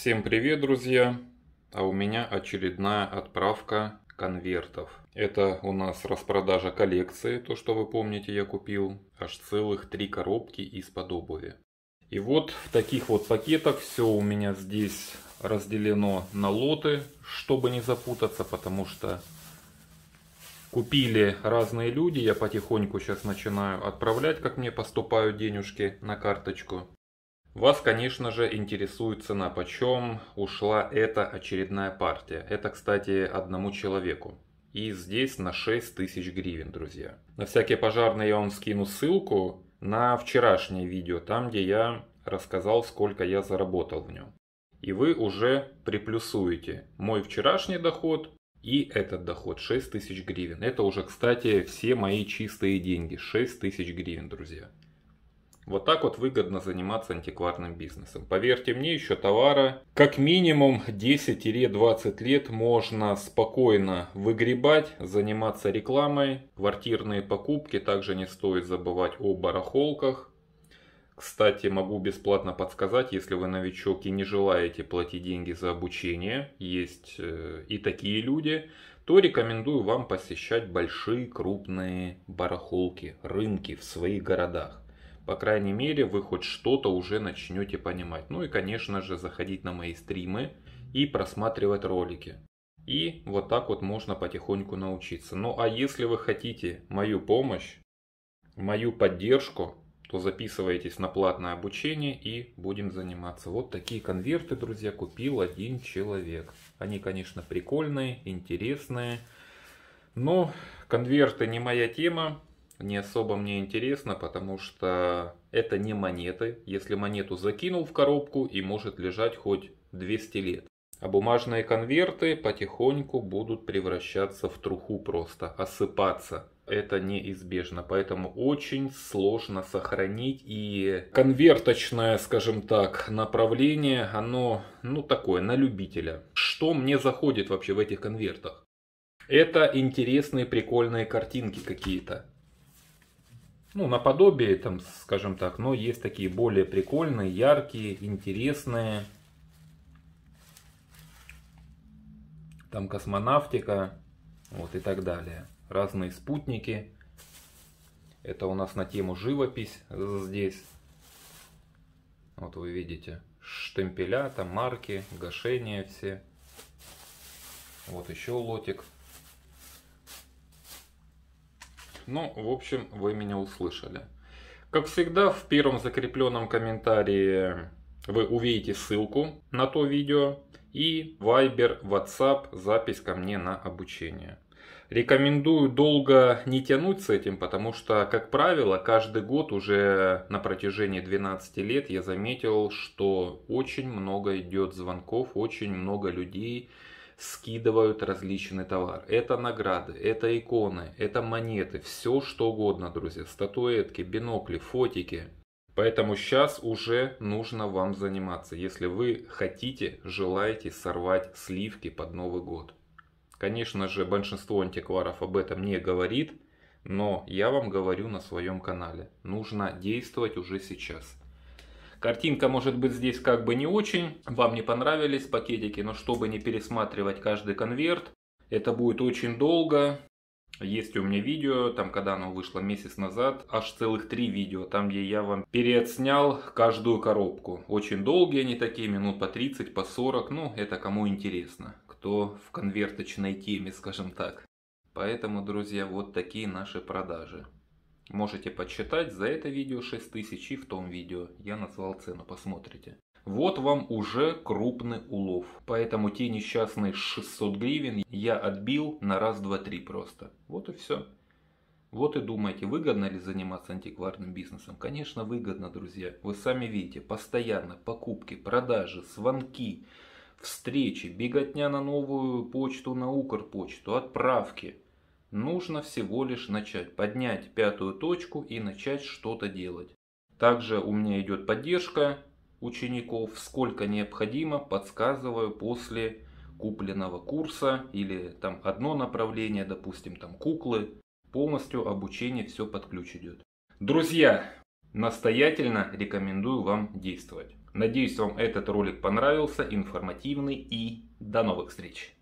Всем привет, друзья! А у меня очередная отправка конвертов. Это у нас распродажа коллекции, то что вы помните я купил. Аж целых три коробки из-под обуви. И вот в таких вот пакетах все у меня здесь разделено на лоты, чтобы не запутаться, потому что купили разные люди. Я потихоньку сейчас начинаю отправлять, как мне поступают денежки на карточку. Вас, конечно же, интересует цена, почем ушла эта очередная партия. Это, кстати, одному человеку. И здесь на 6 тысяч гривен, друзья. На всякие пожарные я вам скину ссылку на вчерашнее видео, там где я рассказал, сколько я заработал в нем. И вы уже приплюсуете мой вчерашний доход и этот доход 6 тысяч гривен. Это уже, кстати, все мои чистые деньги. 6 тысяч гривен, друзья. Вот так вот выгодно заниматься антикварным бизнесом. Поверьте мне, еще товара как минимум 10-20 лет можно спокойно выгребать, заниматься рекламой. Квартирные покупки также не стоит забывать о барахолках. Кстати, могу бесплатно подсказать, если вы новичок и не желаете платить деньги за обучение, есть э, и такие люди, то рекомендую вам посещать большие крупные барахолки, рынки в своих городах по крайней мере, вы хоть что-то уже начнете понимать. Ну и, конечно же, заходить на мои стримы и просматривать ролики. И вот так вот можно потихоньку научиться. Ну а если вы хотите мою помощь, мою поддержку, то записывайтесь на платное обучение и будем заниматься. Вот такие конверты, друзья, купил один человек. Они, конечно, прикольные, интересные, но конверты не моя тема, не особо мне интересно, потому что это не монеты. Если монету закинул в коробку и может лежать хоть 200 лет. А бумажные конверты потихоньку будут превращаться в труху просто, осыпаться. Это неизбежно, поэтому очень сложно сохранить. И конверточное, скажем так, направление, оно, ну, такое, на любителя. Что мне заходит вообще в этих конвертах? Это интересные, прикольные картинки какие-то ну, наподобие, там, скажем так, но есть такие более прикольные, яркие, интересные. Там космонавтика, вот и так далее. Разные спутники. Это у нас на тему живопись здесь. Вот вы видите штемпеля, там марки, гашения все. Вот еще лотик Ну, в общем, вы меня услышали. Как всегда, в первом закрепленном комментарии вы увидите ссылку на то видео и Viber, WhatsApp, запись ко мне на обучение. Рекомендую долго не тянуть с этим, потому что, как правило, каждый год уже на протяжении 12 лет я заметил, что очень много идет звонков, очень много людей скидывают различный товар. Это награды, это иконы, это монеты, все что угодно, друзья. Статуэтки, бинокли, фотики. Поэтому сейчас уже нужно вам заниматься, если вы хотите, желаете сорвать сливки под Новый год. Конечно же, большинство антикваров об этом не говорит, но я вам говорю на своем канале. Нужно действовать уже сейчас. Картинка может быть здесь как бы не очень, вам не понравились пакетики, но чтобы не пересматривать каждый конверт, это будет очень долго. Есть у меня видео, там когда оно вышло месяц назад, аж целых три видео, там где я вам переотснял каждую коробку. Очень долгие они такие, минут по 30, по 40, ну это кому интересно, кто в конверточной теме, скажем так. Поэтому, друзья, вот такие наши продажи. Можете подсчитать, за это видео 6000 и в том видео. Я назвал цену, посмотрите. Вот вам уже крупный улов. Поэтому те несчастные 600 гривен я отбил на раз, два, три просто. Вот и все. Вот и думаете, выгодно ли заниматься антикварным бизнесом? Конечно, выгодно, друзья. Вы сами видите, постоянно покупки, продажи, звонки, встречи, беготня на новую почту, на Укрпочту, отправки – Нужно всего лишь начать, поднять пятую точку и начать что-то делать. Также у меня идет поддержка учеников, сколько необходимо, подсказываю после купленного курса или там одно направление, допустим, там куклы. Полностью обучение все под ключ идет. Друзья, настоятельно рекомендую вам действовать. Надеюсь, вам этот ролик понравился, информативный и до новых встреч!